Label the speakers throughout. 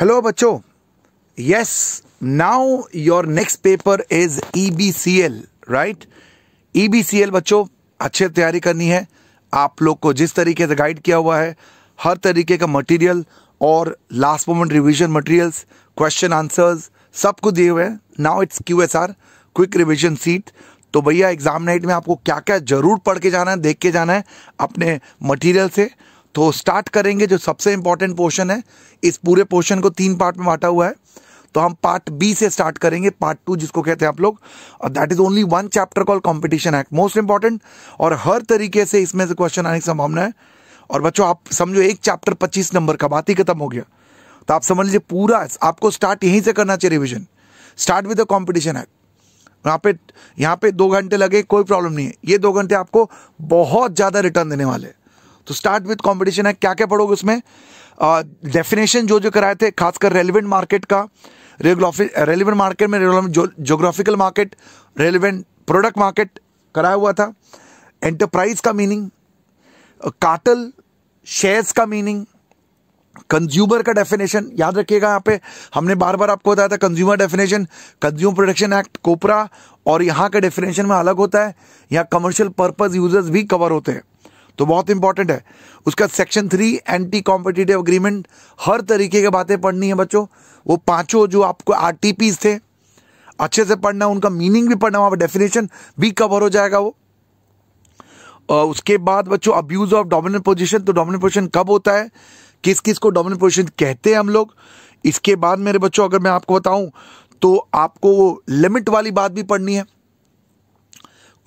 Speaker 1: Hello बच्चों yes now your next paper is EBCL right EBCL बच्चों अच्छे तैयारी करनी है आप लोग को जिस तरीके से गाइड किया हुआ है हर तरीके का मटेरियल और last moment revision materials question answers सब कुछ दिए हुए हैं now it's Q S R quick revision sheet तो भैया एग्जाम नाइट में आपको क्या क्या जरूर पढ़ के जाना है देख के जाना है अपने मटीरियल से तो स्टार्ट करेंगे जो सबसे इंपॉर्टेंट पोर्शन है इस पूरे पोर्शन को तीन पार्ट में बांटा हुआ है तो हम पार्ट बी से स्टार्ट करेंगे पार्ट टू जिसको कहते हैं आप लोग और that is only one chapter call competition act most important और हर तरीके से इसमें से क्वेश्चन आने की संभावना है और बच्चों आप समझो एक चैप्टर पच्चीस नंबर का बात ही खत्म हो गया तो आप समझ लीजिए पूरा आपको स्टार्ट यहीं से करना चाहिए revision start with the competition act यहाँ पे यहाँ पे दो घंटे लगे कोई प्रॉब्लम नहीं है ये दो घंटे आपको बहुत ज़्यादा रिटर्न देने वाले हैं तो स्टार्ट विथ कॉम्पिटिशन है क्या क्या पढ़ोगे उसमें डेफिनेशन uh, जो जो कराए थे खासकर रेलिवेंट मार्केट का रेलिवेंट मार्केट में geographical market relevant product market कराया हुआ था एंटरप्राइज का मीनिंग काटल शेयर्स का मीनिंग कंज्यूमर का डेफिनेशन याद रखिएगा यहाँ पे हमने बार बार आपको बताया था consumer definition consumer protection act COPRA और यहाँ का डेफिनेशन में अलग होता है यहाँ कमर्शियल पर्पज यूजर्स भी कवर होते हैं तो बहुत इंपॉर्टेंट है उसका section three anti competitive agreement हर तरीके की बातें पढ़नी है बच्चों वो पांचों जो आपको आर थे अच्छे से पढ़ना उनका मीनिंग भी पढ़ना वहाँ पर डेफिनेशन भी कवर हो जाएगा वो और उसके बाद बच्चों अब्यूज ऑफ डोमिनेंट पोजीशन तो डोमिनेंट पोजीशन कब होता है किस किस को डोमिनेंट पोजीशन कहते हैं हम लोग इसके बाद मेरे बच्चों अगर मैं आपको बताऊं तो आपको वो लिमिट वाली बात भी पढ़नी है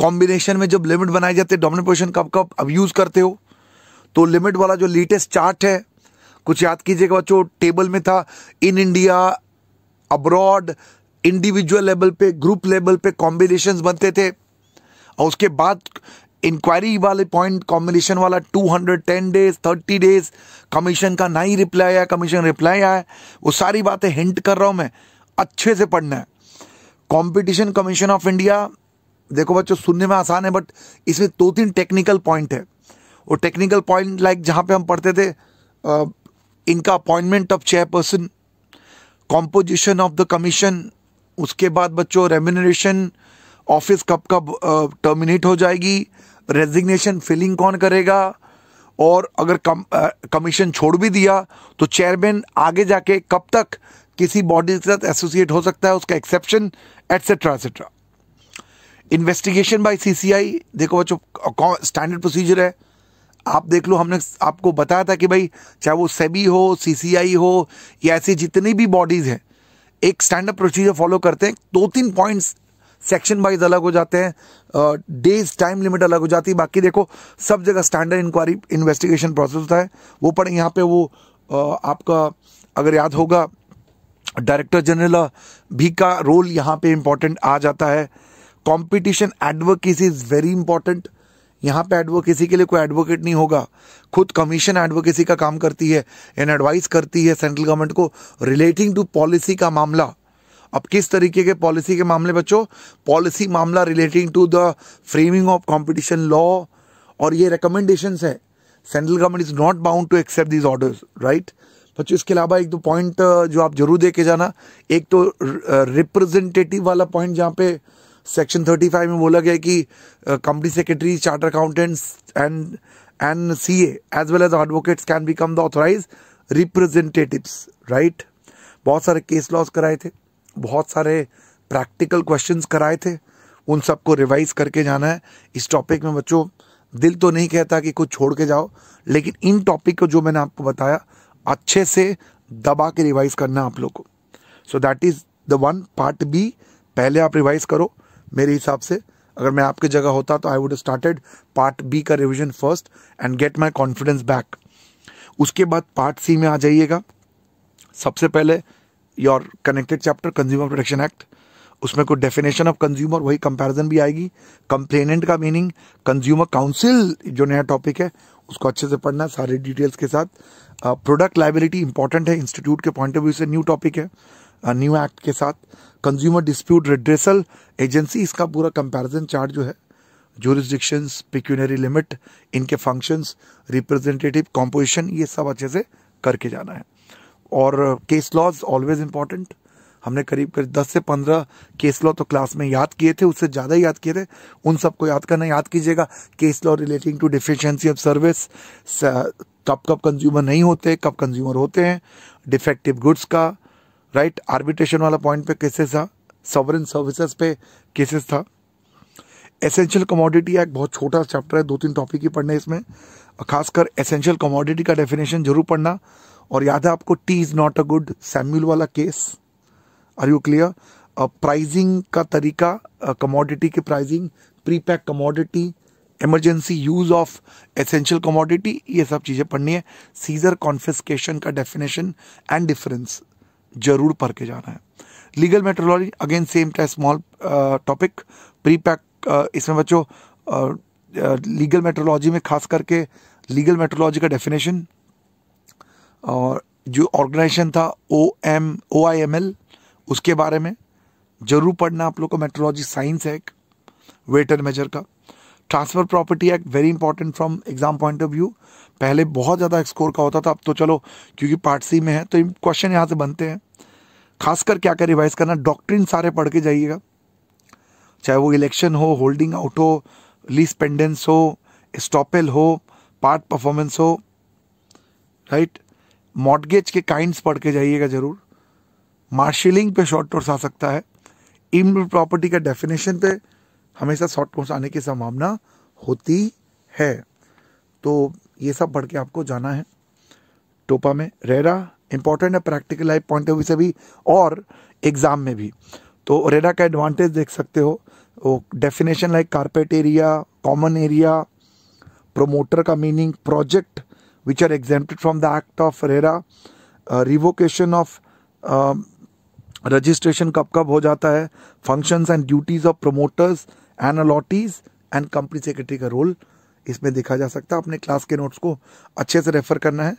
Speaker 1: कॉम्बिनेशन में जब लिमिट बनाई जाती है डोमिनेंट पोजिशन कब कब अब यूज़ करते हो तो लिमिट वाला जो लेटेस्ट चार्ट है कुछ याद कीजिएगा बच्चों टेबल में था in India abroad individual level पे ग्रुप लेवल पे कॉम्बिनेशन बनते थे और उसके बाद इंक्वायरी वाले पॉइंट कॉम्बिनेशन वाला 210 डेज 30 डेज कमीशन का ना ही रिप्लाई आया कमीशन रिप्लाई आया वो सारी बातें हिंट कर रहा हूँ मैं अच्छे से पढ़ना है कॉम्पिटिशन कमीशन ऑफ इंडिया देखो बच्चों सुनने में आसान है बट इसमें दो तीन टेक्निकल पॉइंट है और टेक्निकल पॉइंट लाइक जहाँ पे हम पढ़ते थे इनका appointment of chairperson composition of the commission उसके बाद बच्चों रेम्यूनरेशन ऑफिस कब कब टर्मिनेट हो जाएगी रेजिग्नेशन फिलिंग कौन करेगा और अगर कम कमीशन छोड़ भी दिया तो चेयरमैन आगे जाके कब तक किसी बॉडी के साथ एसोसिएट हो सकता है उसका exception etcetera etcetera investigation by CCI देखो बच्चों स्टैंडर्ड प्रोसीजर है आप देख लो हमने आपको बताया था कि भाई चाहे वो सेबी हो सीसीआई हो या ऐसी जितनी भी बॉडीज़ हैं एक स्टैंडर्ड प्रोसीजर फॉलो करते हैं दो तीन पॉइंट्स सेक्शन वाइज अलग हो जाते हैं डेज टाइम लिमिट अलग हो जाती है बाकी देखो सब जगह स्टैंडर्ड इंक्वायरी इन्वेस्टिगेशन प्रोसेस होता है वो पढ़ें यहाँ पे वो uh, आपका अगर याद होगा डायरेक्टर जनरल भी का रोल यहाँ पे इम्पोर्टेंट आ जाता है competition advocacy is very important यहाँ पे एडवोकेसी के लिए कोई एडवोकेट नहीं होगा खुद कमीशन एडवोकेसी का काम करती है एंड एडवाइस करती है सेंट्रल गवर्नमेंट को रिलेटिंग टू पॉलिसी का मामला अब किस तरीके के पॉलिसी के मामले बच्चों पॉलिसी मामला relating to the framing of competition law और ये रिकमेंडेशन है central government is not bound to accept these order right बच्चों इसके अलावा एक दो पॉइंट जो आप जरूर दे के जाना एक तो रिप्रेजेंटेटिव वाला पॉइंट जहाँ पे सेक्शन 35 में बोला गया कि company secretary charter accountants and and C as well as advocates can become the authorise representatives right बहुत सारे केस लॉस कराए थे बहुत सारे प्रैक्टिकल क्वेश्चंस कराए थे उन सबको रिवाइज करके जाना है इस टॉपिक में बच्चों दिल तो नहीं कहता कि कुछ छोड़ के जाओ लेकिन इन टॉपिक को जो मैंने आपको बताया अच्छे से दबा के रिवाइज करना आप लोग को so that is the one part B पहले आप रिवाइज करो मेरे हिसाब से अगर मैं आपके जगह होता तो I would started part B का revision first and get my confidence back उसके बाद पार्ट सी में आ जाइएगा सबसे पहले your connected chapter consumer protection act उसमें कोई डेफिनेशन ऑफ कंज्यूमर वही कंपैरिजन भी आएगी कंप्लेनेंट का मीनिंग कंज्यूमर काउंसिल जो नया टॉपिक है उसको अच्छे से पढ़ना सारे डिटेल्स के साथ प्रोडक्ट लाइबिलिटी इंपॉर्टेंट है इंस्टीट्यूट के पॉइंट ऑफ व्यू से न्यू टॉपिक है न्यू एक्ट के साथ कंज्यूमर डिस्प्यूट रिड्रेसल एजेंसी इसका पूरा कंपैरिजन चार्ट जो है जोरिस्डिक्शंस पिक्यूनरी लिमिट इनके फंक्शंस रिप्रेजेंटेटिव कॉम्पोजिशन ये सब अच्छे से करके जाना है और केस लॉज ऑलवेज इम्पॉर्टेंट हमने करीब करीब दस से पंद्रह केस लॉ तो क्लास में याद किए थे उससे ज़्यादा याद किए थे उन सबको याद करना याद कीजिएगा case law relating to deficiency of service कब कब कंज्यूमर नहीं होते कब कंज्यूमर होते हैं डिफेक्टिव गुड्स का राइट आर्बिट्रेशन वाला पॉइंट पे केसेस था सॉवरन सर्विसेज पे केसेस था एसेंशियल कमोडिटी एक बहुत छोटा चैप्टर है दो तीन टॉपिक ही पढ़ने इसमें खासकर एसेंशियल कमोडिटी का डेफिनेशन जरूर पढ़ना और याद है आपको T is not a good Samuel वाला केस आर यू क्लियर प्राइजिंग का तरीका कमोडिटी uh, की pricing prepack commodity emergency use of essential commodity ये सब चीज़ें पढ़नी है सीजर कॉन्फिस्केशन का डेफिनेशन एंड डिफरेंस जरूर पढ़ के जाना है legal metrology again same type small topic prepack इसमें बच्चों लीगल uh, मेट्रोलॉजी uh, में खास करके लीगल मेट्रोलॉजी का डेफिनेशन और जो ऑर्गेनाइजेशन था O M O I M L उसके बारे में ज़रूर पढ़ना आप लोग को मेट्रोलॉजी साइंस है एक वेटर मेजर का transfer property act very important from exam point of view पहले बहुत ज़्यादा स्कोर का होता था अब तो चलो क्योंकि पार्ट सी में है तो क्वेश्चन यहाँ से बनते हैं खासकर क्या क्या रिवाइज करना डॉक्ट्रिन सारे पढ़ के जाइएगा चाहे वो इलेक्शन हो होल्डिंग आउट हो लीज पेंडेंस हो स्टॉपेल हो पार्ट परफॉर्मेंस हो राइट मॉडगेज के काइंड्स पढ़ के जाइएगा ज़रूर मार्शलिंग पे शॉर्ट टोर्स आ सकता है इम प्रॉपर्टी का डेफिनेशन पे हमेशा शॉर्ट नोट्स आने की संभावना होती है तो ये सब पढ़ के आपको जाना है टोपा में रेरा इंपॉर्टेंट है practical life point of view से भी और एग्ज़ाम में भी तो रेरा का एडवांटेज देख सकते हो वो definition like carpet area common area promoter का meaning project which are exempted from the act of RERA revocation of registration कब कब हो जाता है functions and duties of promoters and allottees and company secretary का रोल इसमें देखा जा सकता है अपने क्लास के नोट्स को अच्छे से रेफर करना है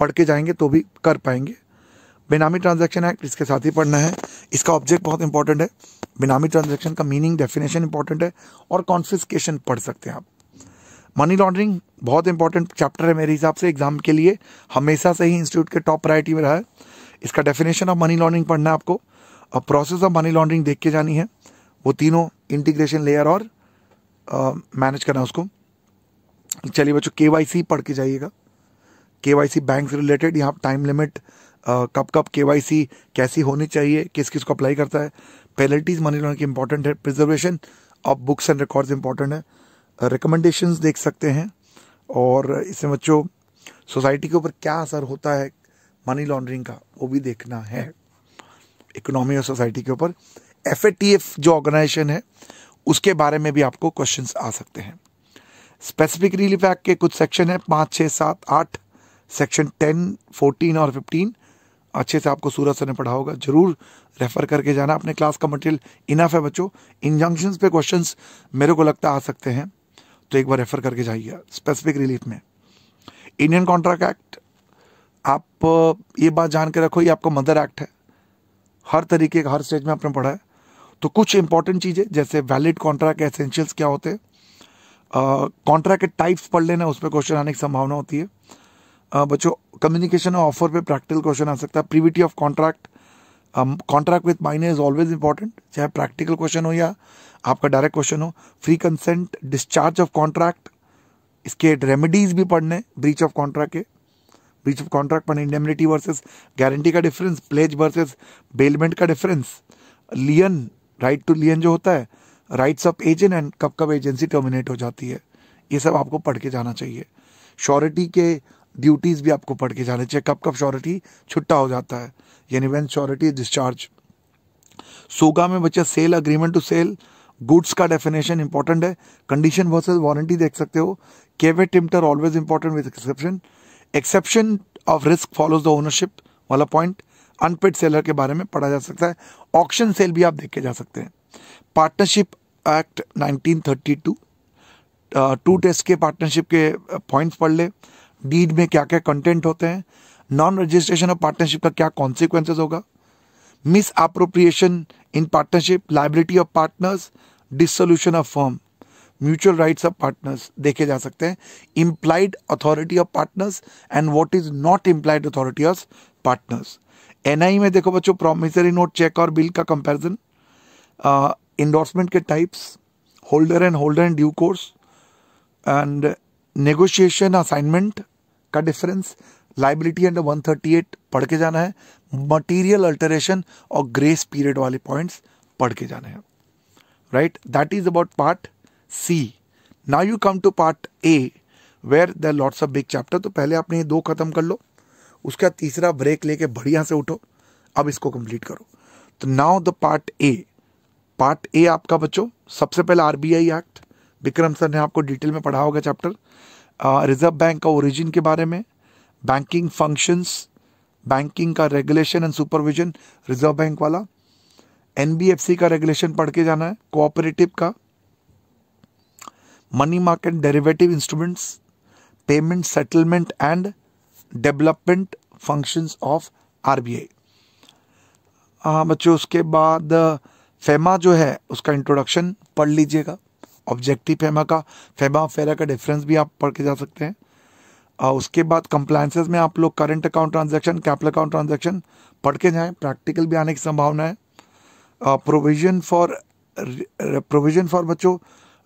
Speaker 1: पढ़ के जाएंगे तो भी कर पाएंगे बेनामी ट्रांजैक्शन एक्ट इसके साथ ही पढ़ना है इसका ऑब्जेक्ट बहुत इंपॉर्टेंट है बेनामी ट्रांजैक्शन का मीनिंग डेफिनेशन इंपॉर्टेंट है और कॉन्फिस्केशन पढ़ सकते हैं आप मनी लॉन्ड्रिंग बहुत इंपॉर्टेंट चैप्टर है मेरे हिसाब से एग्जाम के लिए हमेशा से ही इंस्टीट्यूट के टॉप प्रायोरिटी में रहा है इसका डेफिनेशन ऑफ मनी लॉन्ड्रिंग पढ़ना है आपको प्रोसेस ऑफ मनी लॉन्ड्रिंग देख के जानी है वो तीनों इंटीग्रेशन लेयर और मैनेज करना उसको चलिए बच्चों के वाई सी पढ़ के जाइएगा के सी बैंक से रिलेटेड यहाँ टाइम लिमिट कब कब के वाई सी कैसी होनी चाहिए किस किस को अप्लाई करता है पेनल्टीज मनी लॉन्ड्रिंग इंपॉर्टेंट है preservation of books and records important है रिकमेंडेशन देख सकते हैं और इससे बच्चों सोसाइटी के ऊपर क्या असर होता है मनी लॉन्ड्रिंग का वो भी देखना है इकोनॉमी और सोसाइटी के ऊपर एफ जो ऑर्गेनाइजेशन है उसके बारे में भी आपको क्वेश्चन आ सकते हैं स्पेसिफिक रिलीफ एक्ट के कुछ सेक्शन है पाँच छः सात आठ सेक्शन टेन फोर्टीन और फिफ्टीन अच्छे से आपको सूरत सर ने पढ़ा होगा जरूर रेफर करके जाना अपने क्लास का मटेरियल इनफ है बच्चों इंजंक्शन पे क्वेश्चन मेरे को लगता आ सकते हैं तो एक बार रेफर करके जाइए स्पेसिफिक रिलीफ में इंडियन कॉन्ट्रैक्ट एक्ट आप ये बात जान के रखो ये आपका मदर एक्ट है हर तरीके का हर स्टेज में आपने पढ़ा है तो कुछ इंपॉर्टेंट चीज़ें जैसे वैलिड कॉन्ट्रैक्ट एसेंशियल्स क्या होते हैं कॉन्ट्रैक्ट के टाइप्स पढ़ लेना उस पर क्वेश्चन आने की संभावना होती है बच्चों कम्युनिकेशन और ऑफर पे प्रैक्टिकल क्वेश्चन आ सकता है privity of contract contract with minor is always important चाहे प्रैक्टिकल क्वेश्चन हो या आपका डायरेक्ट क्वेश्चन हो free consent discharge of contract इसके रेमेडीज भी पढ़ने ब्रीच ऑफ कॉन्ट्रैक्ट के ब्रीच ऑफ कॉन्ट्रैक्ट पढ़ने इंडेमिटी वर्सेज गारंटी का डिफरेंस प्लेज वर्सेज बेलमेंट का difference lien right to lien जो होता है राइट्स ऑफ एजेंट एंड कब कब एजेंसी टर्मिनेट हो जाती है ये सब आपको पढ़ के जाना चाहिए श्योरिटी के ड्यूटीज़ भी आपको पढ़ के जाने चाहिए कब कब श्योरिटी छुट्टा हो जाता है यानी वेन श्योरिटी डिस्चार्ज सोगा में बच्चा sale agreement to sale goods का डेफिनेशन इंपॉर्टेंट है कंडीशन वर्सेज वारंटी देख सकते हो केवे टिम्टर always important with exception exception of risk follows the ownership वाला पॉइंट अनपेड सेलर के बारे में पढ़ा जा सकता है ऑक्शन सेल भी आप देखे जा सकते हैं पार्टनरशिप एक्ट 1932 टू टेस्ट के पार्टनरशिप के पॉइंट्स पढ़ ले डीड में क्या क्या कंटेंट होते हैं नॉन रजिस्ट्रेशन ऑफ पार्टनरशिप का क्या कॉन्सिक्वेंसेज होगा misappropriation in partnership liability of partners dissolution of firm mutual rights of partners देखे जा सकते हैं implied authority of partners and what is not implied authority of partners NI में देखो बच्चों प्रोमिसरी नोट चेक और bill का comparison endorsement के types holder and holder and due course and negotiation assignment का डिफरेंस लाइबिलिटी अंडर 138 पढ़ के जाना है मटीरियल अल्टरेशन और ग्रेस पीरियड वाले पॉइंट्स पढ़ के जाने हैं right that is about part C you you come to part A there the lots of big chapter तो पहले आपने ये दो खत्म कर लो उसके बाद तीसरा ब्रेक लेके बढ़िया से उठो अब इसको कंप्लीट करो तो now the part A part A आपका बच्चों सबसे पहले आरबीआई एक्ट विक्रम सर ने आपको डिटेल में पढ़ा होगा चैप्टर रिजर्व बैंक का ओरिजिन के बारे में बैंकिंग फंक्शंस बैंकिंग का regulation and supervision reserve bank वाला एनबीएफसी का रेगुलेशन पढ़ के जाना है कोऑपरेटिव का money market derivative instruments payment settlement and development functions of RBI आई बच्चों उसके बाद फेमा जो है उसका इंट्रोडक्शन पढ़ लीजिएगा ऑब्जेक्टिव फेमा का फेमा फेरा का डिफरेंस भी आप पढ़ के जा सकते हैं आ, उसके बाद कंप्लायसेज में आप लोग current account transaction capital account transaction पढ़ के जाएं प्रैक्टिकल भी आने की संभावना है प्रोविजन फॉर प्रोविजन फॉर बच्चों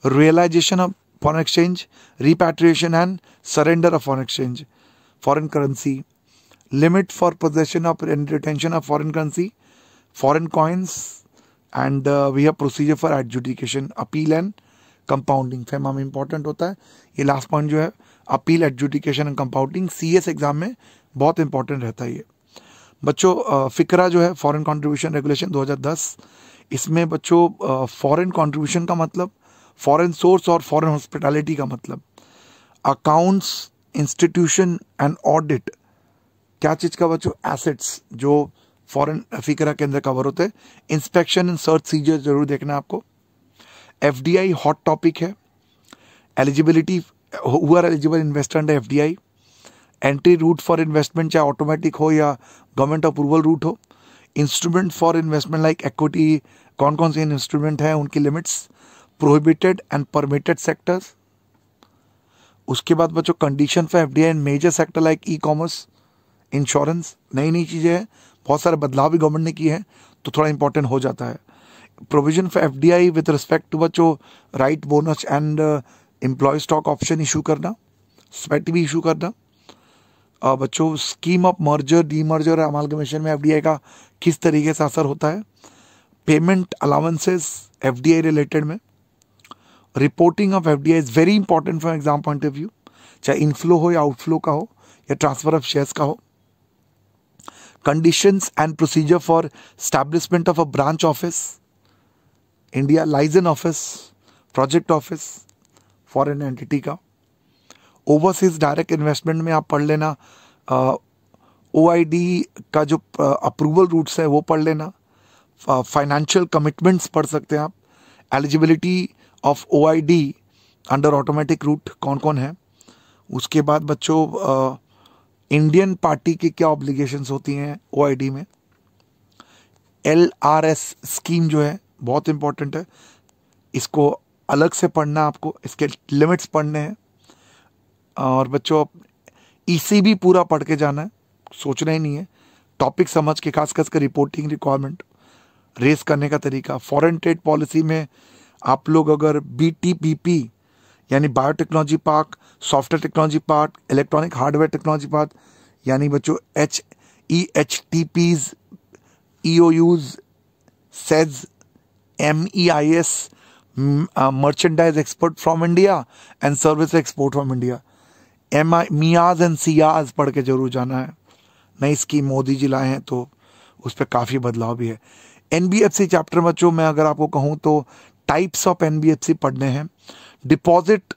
Speaker 1: realization of foreign exchange, repatriation and surrender of foreign exchange, foreign currency, limit for possession of and retention of foreign currency, foreign coins, and uh, we have procedure for adjudication, appeal and compounding FEMA में important होता है ये last point जो है appeal adjudication and compounding सी exam में बहुत important रहता है ये बच्चों फिक्रा जो है फॉरेन कंट्रीब्यूशन रेगुलेशन 2010 इसमें बच्चों फॉरेन कंट्रीब्यूशन का मतलब फॉरेन सोर्स और फॉरेन हॉस्पिटैलिटी का मतलब अकाउंट्स इंस्टीट्यूशन एंड ऑडिट क्या चीज़ का बच्चों एसेट्स जो फॉरेन फिकरा के अंदर कवर होते हैं इंस्पेक्शन एंड सर्च सीजर जरूर देखना आपको एफ हॉट टॉपिक है एलिजिबिलिटी हुआ eligible investor under F entry route for investment चाहे ऑटोमेटिक हो या गवर्नमेंट अप्रूवल रूट हो instrument for investment like equity कौन कौन से इंस्ट्रूमेंट हैं उनकी limits prohibited and permitted sectors उसके बाद बच्चों condition for F and major sector like e commerce insurance नई नई चीज़ें हैं बहुत सारे बदलाव भी गवर्नमेंट ने किए हैं तो थोड़ा इंपॉर्टेंट हो जाता है provision for F D I with respect to बच्चों right bonus and employ stock option issue करना स्पेट भी इशू करना uh, बच्चों scheme of merger demerger amal amalgamation में एफ का किस तरीके से असर होता है पेमेंट अलाउंसेस एफ रिलेटेड में reporting of F D I is very important for exam point of view चाहे इनफ्लो हो या आउटफ्लो का हो या ट्रांसफर ऑफ शेयर्स का हो condition and procedure for establishment of a branch office India liaison office project office foreign entity का overseas direct investment में आप पढ़ लेना ओ आई डी का जो अप्रूवल uh, रूट्स है वो पढ़ लेना फाइनेंशियल कमिटमेंट्स पढ़ सकते हैं आप eligibility of O under automatic route कौन कौन है उसके बाद बच्चों इंडियन पार्टी की क्या ऑब्लिगेशंस होती हैं ओ में एल आर एस स्कीम जो है बहुत इम्पॉर्टेंट है इसको अलग से पढ़ना आपको इसके लिमिट्स पढ़ने हैं और बच्चों ई e भी पूरा पढ़ के जाना है सोचना ही नहीं है टॉपिक समझ के खास खास कर रिपोर्टिंग रिक्वायरमेंट रेस करने का तरीका फॉरेन ट्रेड पॉलिसी में आप लोग अगर बी यानी biotechnology park software technology park electronic hardware technology park यानी बच्चों H E H T Ps E O Us SEZ M E I S merchandise export from India and service export from India M I MEIS and SEIS पढ़ के जरूर जाना है नई scheme Modi जी लाए हैं तो उस पर काफ़ी बदलाव भी है N B F C chapter बच्चों में अगर आपको कहूँ तो टाइप्स ऑफ एनबीएफसी पढ़ने हैं डिपॉजिट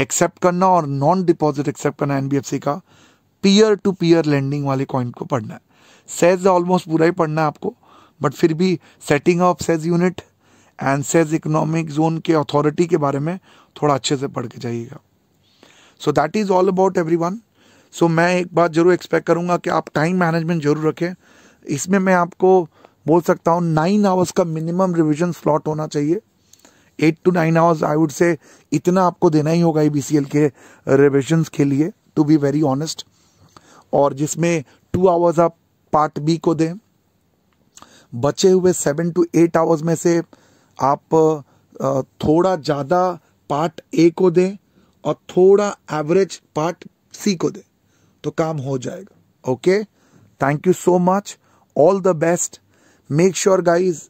Speaker 1: एक्सेप्ट करना और नॉन डिपॉजिट एक्सेप्ट करना एनबीएफसी का पीयर टू पीयर लेंडिंग वाले कॉइन को पढ़ना है सेज ऑलमोस्ट पूरा ही पढ़ना है आपको बट फिर भी setting of SEZ unit and SEZ economic zone के अथॉरिटी के बारे में थोड़ा अच्छे से पढ़ के जाइएगा so that is all about everyone so मैं एक बात जरूर एक्सपेक्ट करूंगा कि आप टाइम मैनेजमेंट जरूर रखें इसमें मैं आपको बोल सकता हूँ नाइन आवर्स का मिनिमम रिविजन स्लॉट होना चाहिए eight to nine hours I would say इतना आपको देना ही होगा बीसीएल e के रिविजन के लिए टू बी वेरी ऑनेस्ट और जिसमें टू आवर्स आप पार्ट बी को दें बचे हुए सेवन टू एट आवर्स में से आप थोड़ा ज़्यादा पार्ट ए को दें और थोड़ा एवरेज पार्ट सी को दें तो काम हो जाएगा okay thank you so much all the best make sure guys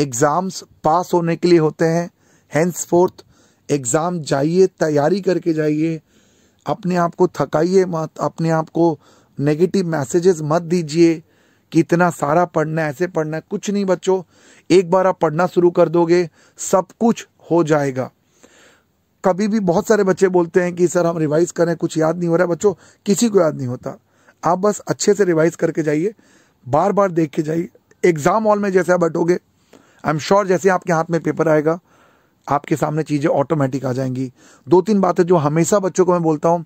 Speaker 1: exams pass होने के लिए होते हैं हैंड्स फोर्थ एग्ज़ाम जाइए तैयारी करके जाइए अपने आप को थकाइए मत अपने आप को नेगेटिव मैसेजेस मत दीजिए कि इतना सारा पढ़ना है ऐसे पढ़ना है कुछ नहीं बच्चों एक बार आप पढ़ना शुरू कर दोगे सब कुछ हो जाएगा कभी भी बहुत सारे बच्चे बोलते हैं कि सर हम रिवाइज करें कुछ याद नहीं हो रहा है बच्चों किसी को याद नहीं होता आप बस अच्छे से रिवाइज करके जाइए बार बार देख के जाइए एग्ज़ाम हॉल में जैसे आप बैठोगे आई एम श्योर जैसे आपके हाथ में पेपर आएगा आपके सामने चीज़ें ऑटोमेटिक आ जाएंगी दो तीन बातें जो हमेशा बच्चों को मैं बोलता हूं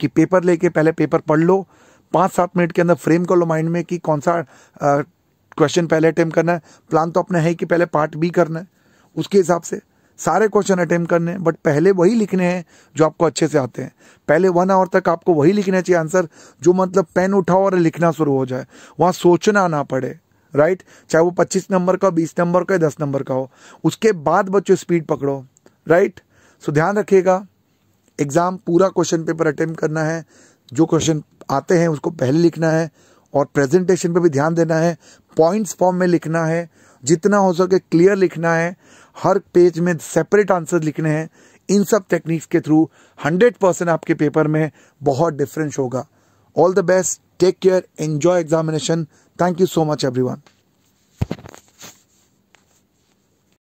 Speaker 1: कि पेपर लेके पहले पेपर पढ़ लो पांच सात मिनट के अंदर फ्रेम कर लो माइंड में कि कौन सा क्वेश्चन पहले अटैम्प्ट करना है प्लान तो अपने है कि पहले पार्ट बी करना है उसके हिसाब से सारे क्वेश्चन अटैम्प्ट करने हैं बट पहले वही लिखने हैं जो आपको अच्छे से आते हैं पहले वन आवर तक आपको वही लिखना चाहिए आंसर जो मतलब पेन उठाओ और लिखना शुरू हो जाए वहां सोचना ना पड़े राइट चाहे वो पच्चीस नंबर का बीस नंबर का दस नंबर का हो उसके बाद बच्चों स्पीड पकड़ो राइट सो ध्यान रखिएगा एग्ज़ाम पूरा क्वेश्चन पेपर अटेम्प्ट करना है जो क्वेश्चन आते हैं उसको पहले लिखना है और प्रेजेंटेशन पे भी ध्यान देना है पॉइंट्स फॉर्म में लिखना है जितना हो सके क्लियर लिखना है हर पेज में सेपरेट आंसर लिखने हैं इन सब टेक्निक्स के थ्रू 100 परसेंट आपके पेपर में बहुत डिफरेंस होगा All the best. Take care. Enjoy examination. Thank you so much, everyone.